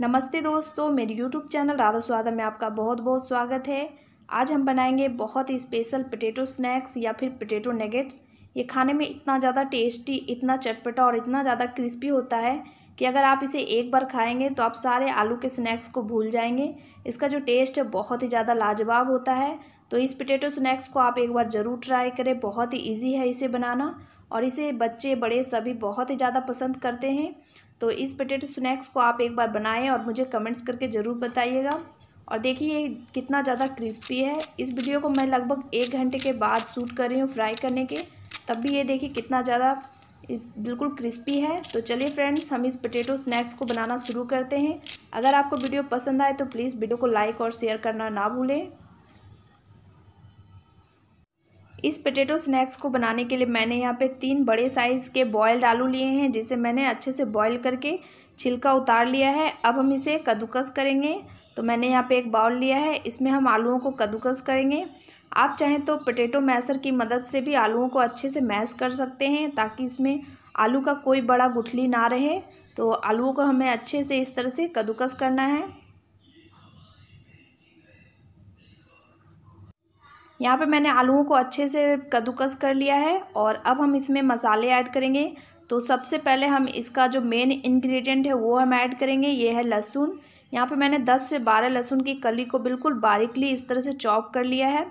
नमस्ते दोस्तों मेरे यूट्यूब चैनल राधा स्वादा में आपका बहुत बहुत स्वागत है आज हम बनाएंगे बहुत ही स्पेशल पटेटो स्नैक्स या फिर पटेटो नेगेट्स ये खाने में इतना ज़्यादा टेस्टी इतना चटपटा और इतना ज़्यादा क्रिस्पी होता है कि अगर आप इसे एक बार खाएंगे तो आप सारे आलू के स्नैक्स को भूल जाएंगे इसका जो टेस्ट है बहुत ही ज़्यादा लाजवाब होता है तो इस पटेटो स्नैक्स को आप एक बार ज़रूर ट्राई करें बहुत ही ईजी है इसे बनाना और इसे बच्चे बड़े सभी बहुत ही ज़्यादा पसंद करते हैं तो इस पटेटो स्नैक्स को आप एक बार बनाएं और मुझे कमेंट्स करके ज़रूर बताइएगा और देखिए ये कितना ज़्यादा क्रिस्पी है इस वीडियो को मैं लगभग एक घंटे के बाद शूट कर रही हूँ फ्राई करने के तब भी ये देखिए कितना ज़्यादा बिल्कुल क्रिस्पी है तो चलिए फ्रेंड्स हम इस पटेटो स्नैक्स को बनाना शुरू करते हैं अगर आपको वीडियो पसंद आए तो प्लीज़ वीडियो को लाइक और शेयर करना ना भूलें इस पटेटो स्नैक्स को बनाने के लिए मैंने यहाँ पे तीन बड़े साइज़ के बॉयल्ड आलू लिए हैं जिसे मैंने अच्छे से बॉयल करके छिलका उतार लिया है अब हम इसे कद्दूकस करेंगे तो मैंने यहाँ पे एक बाउल लिया है इसमें हम आलूओं को कद्दूकस करेंगे आप चाहें तो पटेटो मैसर की मदद से भी आलूओं को अच्छे से मैश कर सकते हैं ताकि इसमें आलू का कोई बड़ा गुठली ना रहे तो आलूओं को हमें अच्छे से इस तरह से कद्दूकस करना है यहाँ पे मैंने आलूओं को अच्छे से कद्दूकस कर लिया है और अब हम इसमें मसाले ऐड करेंगे तो सबसे पहले हम इसका जो मेन इंग्रेडिएंट है वो हम ऐड करेंगे ये है लहसुन यहाँ पे मैंने 10 से 12 लहसुन की कली को बिल्कुल बारीकली इस तरह से चॉप कर लिया है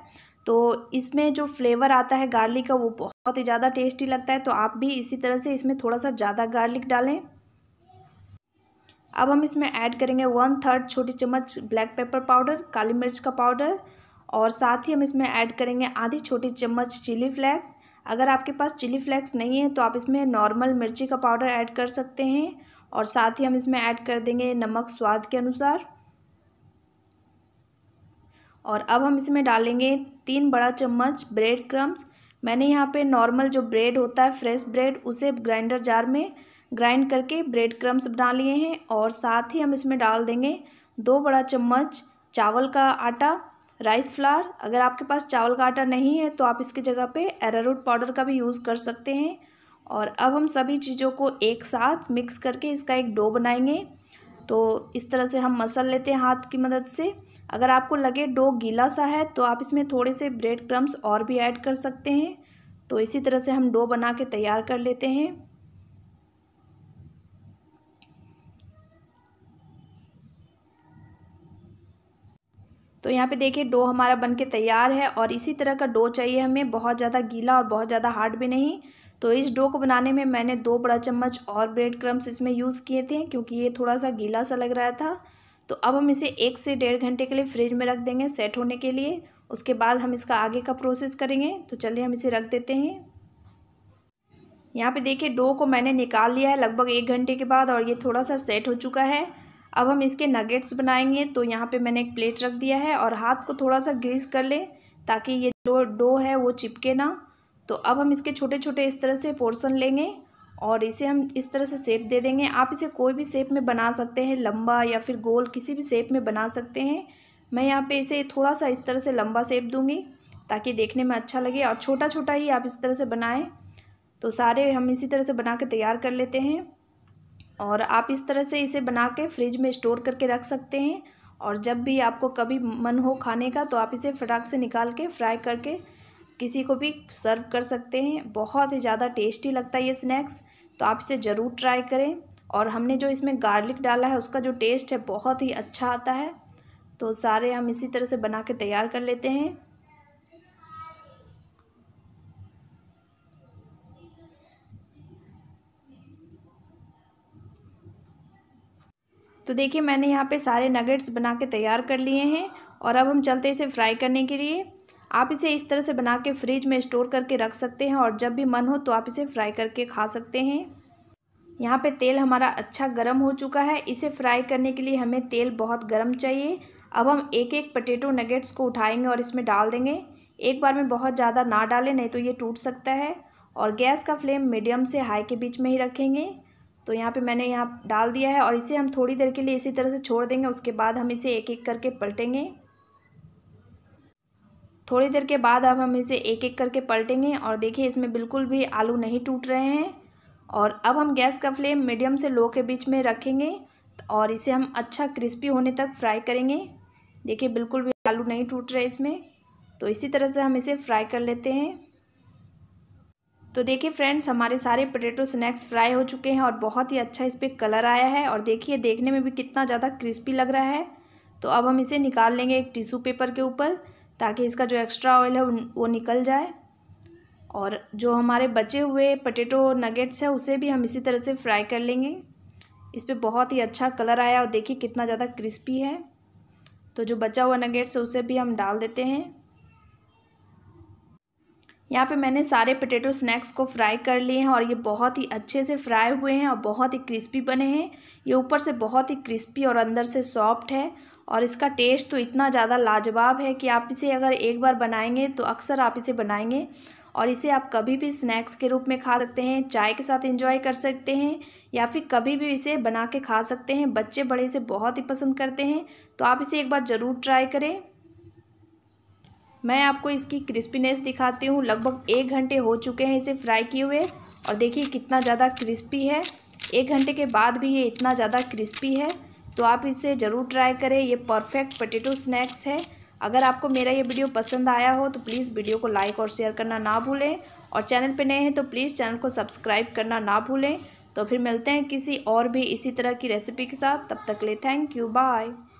तो इसमें जो फ्लेवर आता है गार्लिक का वो बहुत ही ज़्यादा टेस्टी लगता है तो आप भी इसी तरह से इसमें थोड़ा सा ज़्यादा गार्लिक डालें अब हम इसमें ऐड करेंगे वन थर्ड छोटी चम्मच ब्लैक पेपर पाउडर काली मिर्च का पाउडर और साथ ही हम इसमें ऐड करेंगे आधी छोटी चम्मच चिली फ्लेक्स अगर आपके पास चिली फ्लेक्स नहीं है तो आप इसमें नॉर्मल मिर्ची का पाउडर ऐड कर सकते हैं और साथ ही हम इसमें ऐड कर देंगे नमक स्वाद के अनुसार और अब हम इसमें डालेंगे तीन बड़ा चम्मच ब्रेड क्रम्स मैंने यहाँ पे नॉर्मल जो ब्रेड होता है फ्रेश ब्रेड उसे ग्राइंडर जार में ग्राइंड करके ब्रेड क्रम्स बना लिए हैं और साथ ही हम इसमें डाल देंगे दो बड़ा चम्मच चावल का आटा राइस फ्लार अगर आपके पास चावल का आटा नहीं है तो आप इसकी जगह पे एरारूट पाउडर का भी यूज़ कर सकते हैं और अब हम सभी चीज़ों को एक साथ मिक्स करके इसका एक डो बनाएंगे तो इस तरह से हम मसल लेते हैं हाथ की मदद से अगर आपको लगे डो गीला सा है तो आप इसमें थोड़े से ब्रेड क्रम्स और भी ऐड कर सकते हैं तो इसी तरह से हम डो बना के तैयार कर लेते हैं तो यहाँ पे देखिए डो हमारा बन के तैयार है और इसी तरह का डो चाहिए हमें बहुत ज़्यादा गीला और बहुत ज़्यादा हार्ड भी नहीं तो इस डो को बनाने में मैंने दो बड़ा चम्मच और ब्रेड क्रम्स इसमें यूज़ किए थे क्योंकि ये थोड़ा सा गीला सा लग रहा था तो अब हम इसे एक से डेढ़ घंटे के लिए फ्रिज में रख देंगे सेट होने के लिए उसके बाद हम इसका आगे का प्रोसेस करेंगे तो चलिए हम इसे रख देते हैं यहाँ पे देखिए डो को मैंने निकाल लिया है लगभग एक घंटे के बाद और ये थोड़ा सा सेट हो चुका है अब हम इसके नगेट्स बनाएंगे तो यहाँ पे मैंने एक प्लेट रख दिया है और हाथ को थोड़ा सा ग्रीस कर लें ताकि ये जो डो है वो चिपके ना तो अब हम इसके छोटे छोटे इस तरह से पोर्सन लेंगे और इसे हम इस तरह से सेप दे देंगे आप इसे कोई भी सेप में बना सकते हैं लंबा या फिर गोल किसी भी शेप में बना सकते हैं मैं यहाँ पे इसे थोड़ा सा इस तरह से लंबा सेप दूंगी ताकि देखने में अच्छा लगे और छोटा छोटा ही आप इस तरह से बनाएं तो सारे हम इसी तरह से बना के तैयार कर लेते हैं और आप इस तरह से इसे बना के फ्रिज में स्टोर करके रख सकते हैं और जब भी आपको कभी मन हो खाने का तो आप इसे फटाक से निकाल के फ्राई करके किसी को भी सर्व कर सकते हैं बहुत ही ज़्यादा टेस्टी लगता है ये स्नैक्स तो आप इसे ज़रूर ट्राई करें और हमने जो इसमें गार्लिक डाला है उसका जो टेस्ट है बहुत ही अच्छा आता है तो सारे हम इसी तरह से बना के तैयार कर लेते हैं तो देखिए मैंने यहाँ पे सारे नगेट्स बना के तैयार कर लिए हैं और अब हम चलते इसे फ्राई करने के लिए आप इसे इस तरह से बना के फ्रिज में स्टोर करके रख सकते हैं और जब भी मन हो तो आप इसे फ्राई करके खा सकते हैं यहाँ पे तेल हमारा अच्छा गर्म हो चुका है इसे फ्राई करने के लिए हमें तेल बहुत गर्म चाहिए अब हम एक एक पटेटो नगेट्स को उठाएंगे और इसमें डाल देंगे एक बार में बहुत ज़्यादा ना डालें नहीं तो ये टूट सकता है और गैस का फ्लेम मीडियम से हाई के बीच में ही रखेंगे तो यहाँ पे मैंने यहाँ डाल दिया है और इसे हम थोड़ी देर के लिए इसी तरह से छोड़ देंगे उसके बाद हम इसे एक एक करके पलटेंगे थोड़ी देर के बाद अब हम इसे एक एक करके पलटेंगे और देखिए इसमें बिल्कुल भी आलू नहीं टूट रहे हैं और अब हम गैस का फ्लेम मीडियम से लो के बीच में रखेंगे और इसे हम अच्छा क्रिस्पी होने तक फ्राई करेंगे देखिए बिल्कुल भी आलू नहीं टूट रहे इसमें तो इसी तरह से हम इसे फ्राई कर लेते हैं तो देखिए फ्रेंड्स हमारे सारे पोटैटो स्नैक्स फ्राई हो चुके हैं और बहुत ही अच्छा इस पर कलर आया है और देखिए देखने में भी कितना ज़्यादा क्रिस्पी लग रहा है तो अब हम इसे निकाल लेंगे एक टिश्यू पेपर के ऊपर ताकि इसका जो एक्स्ट्रा ऑयल है वो निकल जाए और जो हमारे बचे हुए पटेटो नगेट्स है उसे भी हम इसी तरह से फ्राई कर लेंगे इस पर बहुत ही अच्छा कलर आया और देखिए कितना ज़्यादा क्रिस्पी है तो जो बचा हुआ नगेट्स है उसे भी हम डाल देते हैं यहाँ पे मैंने सारे पोटैटो स्नैक्स को फ्राई कर लिए हैं और ये बहुत ही अच्छे से फ्राई हुए हैं और बहुत ही क्रिस्पी बने हैं ये ऊपर से बहुत ही क्रिस्पी और अंदर से सॉफ्ट है और इसका टेस्ट तो इतना ज़्यादा लाजवाब है कि आप इसे अगर एक बार बनाएंगे तो अक्सर आप इसे बनाएंगे और इसे आप कभी भी स्नैक्स के रूप में खा सकते हैं चाय के साथ इंजॉय कर सकते हैं या फिर कभी भी इसे बना के खा सकते हैं बच्चे बड़े इसे बहुत ही पसंद करते हैं तो आप इसे एक बार ज़रूर ट्राई करें मैं आपको इसकी क्रिस्पीनेस दिखाती हूँ लगभग एक घंटे हो चुके हैं इसे फ्राई किए हुए और देखिए कितना ज़्यादा क्रिस्पी है एक घंटे के बाद भी ये इतना ज़्यादा क्रिस्पी है तो आप इसे ज़रूर ट्राई करें ये परफेक्ट पटेटो स्नैक्स है अगर आपको मेरा ये वीडियो पसंद आया हो तो प्लीज़ वीडियो को लाइक और शेयर करना ना भूलें और चैनल पर नए हैं तो प्लीज़ चैनल को सब्सक्राइब करना ना भूलें तो फिर मिलते हैं किसी और भी इसी तरह की रेसिपी के साथ तब तक ले थैंक यू बाय